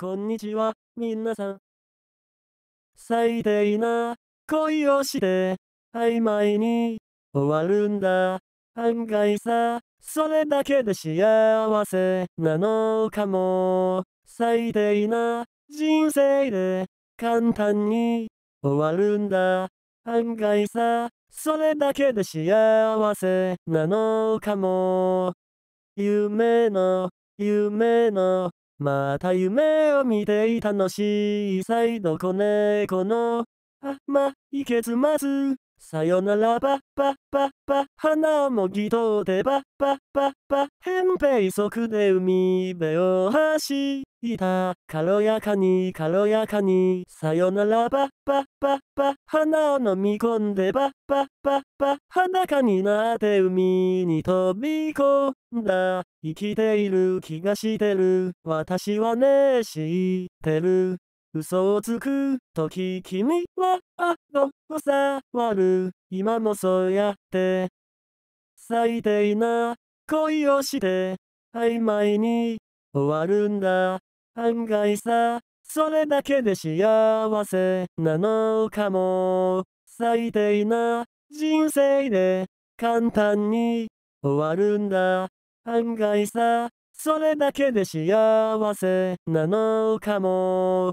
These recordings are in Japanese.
こんにちは、みなさん。最低な恋をして曖昧に終わるんだ。案外さ、それだけで幸せなのかも。最低な人生で簡単に終わるんだ。案外さ、それだけで幸せなのかも。夢の夢のまた夢を見ていたのし、サイド子猫の、あ、ま、いけつまさよならば、ば、ば、ば、花をもぎとってば、ば、ば、ば、へんぺいそくで海辺を走いた、軽やかに、軽やかに、さよならば、ば、ば、ば、花を飲み込んでば、ば、ば、ば、裸になって海に飛び込んだ。生きている気がしてる。私はね、知ってる。嘘をつくとき君は、あの、わる。今もそうやって。最低な恋をして、曖昧に終わるんだ。案外さ、それだけで幸せなのかも。最低な人生で簡単に終わるんだ。案外さ、それだけで幸せなのかも。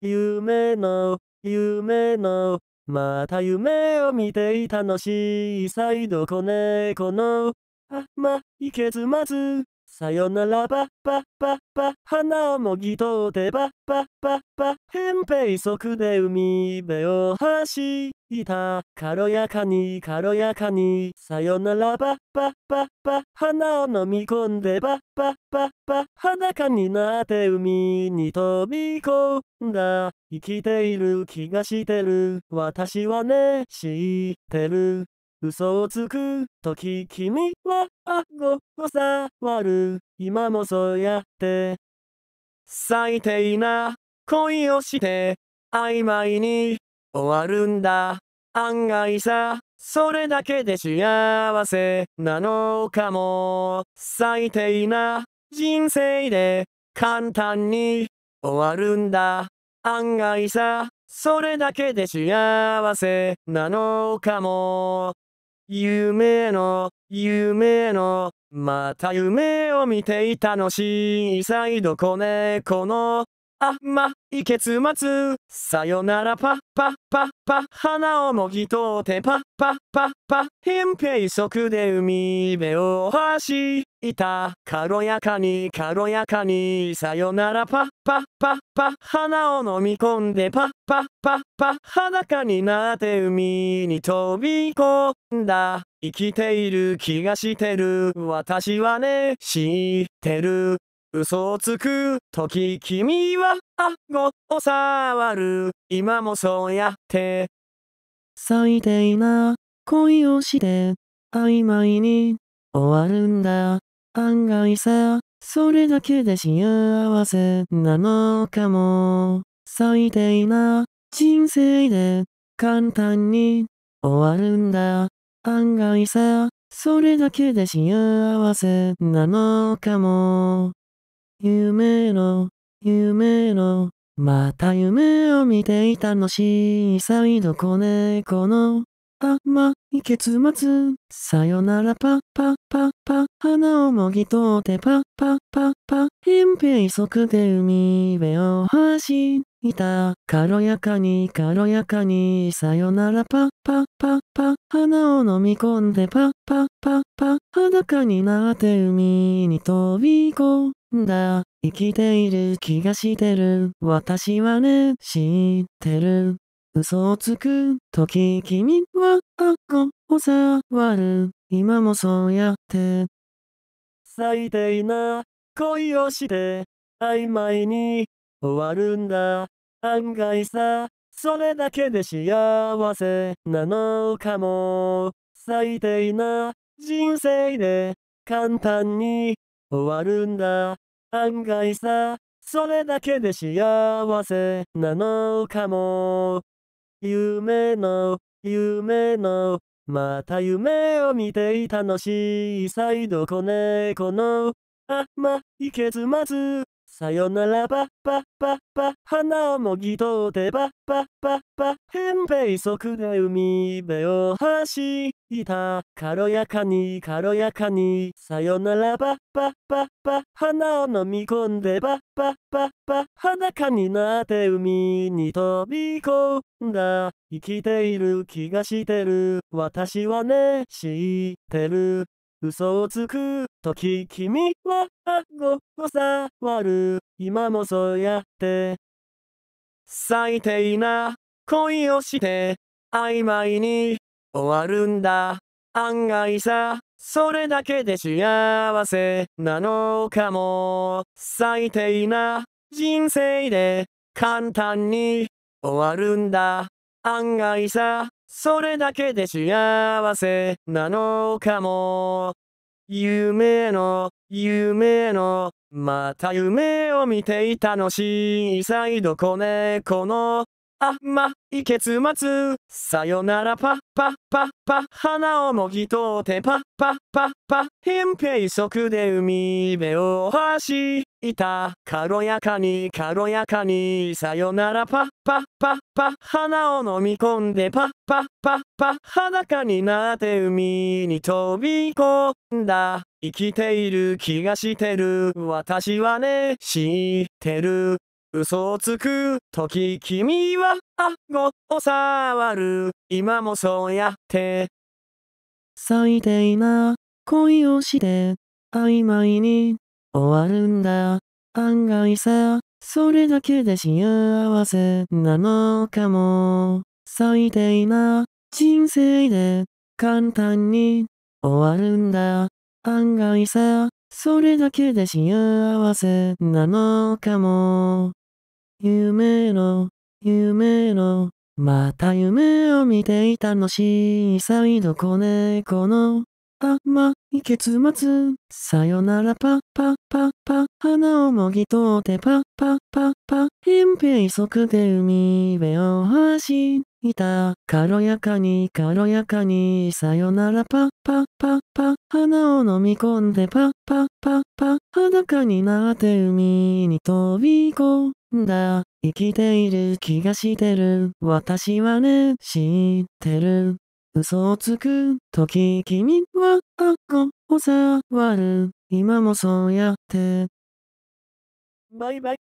夢の、夢の、また夢を見ていたのしいサイド子猫の、あ、ま、いけずまず。さよならば、ば、ば、ば、花をもぎとってば、ば、ば、ば、扁平足で海辺を走いた。軽やかに、軽やかに、さよならば、ば、ば、ば、花を飲み込んでば、ば、ば、ば、裸になって海に飛び込んだ。生きている気がしてる。私はね、知ってる。嘘をつくとき君は顎を触る今もそうやって最低な恋をして曖昧に終わるんだ案外さそれだけで幸せなのかも最低な人生で簡単に終わるんだ案外さそれだけで幸せなのかも夢の、夢の、また夢を見ていたのし、サイこね猫の、あ、ま、いけつまつ、さよならパッパッパッパ、花をもぎとってパッパッパッパ、ひんぺいそくで海辺を走いた、軽やかに軽やかに、さよならパッパッパッパ、花を飲み込んでパッパッパッぱ裸になって海に飛び込んだ。生きている気がしてる。私はね、知ってる。嘘をつく時君は顎を触る。今もそうやって。最低な恋をして曖昧に終わるんだ。案外さ、それだけで幸せなのかも。最低な人生で簡単に終わるんだ。案外さ、それだけで幸せなのかも。夢の、夢の、また夢を見ていたのし、再度子猫の甘い結末。さよならパッパッパッパッ。花をもぎ取ってパッパッパッパッ。扁平即で海辺を走いた、軽やかに軽やかに、さよならパッパッパッパ、花を飲み込んでパッパッパッパ、裸になって海に飛び込んだ。生きている気がしてる。私はね、知ってる。嘘をつく時君は、あっこを触る。今もそうやって。最低な恋をして、曖昧に終わるんだ。案外さ、それだけで幸せなのかも。最低な人生で簡単に終わるんだ。案外さ、それだけで幸せなのかも。夢の、夢の、また夢を見ていたのしいサイド子猫の、あ、ま、いけずまず。さよならば、ば、ば、ば、花をもぎとってば、ば、ば、ば、へんぺいそくで海辺を走いた。軽やかに、軽やかに、さよならば、ば、ば、ば、花を飲み込んでば、ば、ば、ば、裸になって海に飛び込んだ。生きている気がしてる。私はね、知ってる。嘘をつく時君は顎を触る今もそうやって最低な恋をして曖昧に終わるんだ案外さそれだけで幸せなのかも最低な人生で簡単に終わるんだ案外さそれだけで幸せなのかも。夢の、夢の、また夢を見ていたのし。サイドこネこのあま、いけつまつ。さよならパッパッパッパ、花をもぎとってパッパッパッパ、ひんぺいそくで海辺を走いた。軽やかに軽やかに、さよならパッパッパッパ、花を飲み込んでパッパッパッパ、裸になって海に飛び込んだ。生きている気がしてる。私はね、知ってる。嘘をつくとき君は顎を触る今もそうやって最低な恋をして曖昧に終わるんだ案外さそれだけで幸せなのかも最低な人生で簡単に終わるんだ案外さそれだけで幸せなのかも。夢の、夢の、また夢を見ていたのし、いど子猫の、甘い結末。さよならパッパッパッパ、花をもぎとってパッパッパッパ、扁平足で海辺を走いた。軽やかに軽やかにさよならパッパッパッパ花を飲み込んでパッパッパッパ裸になって海に飛び込んだ。生きている気がしてる。私はね、知ってる。嘘をつく時君はあごを触る。今もそうやって。バイバイ。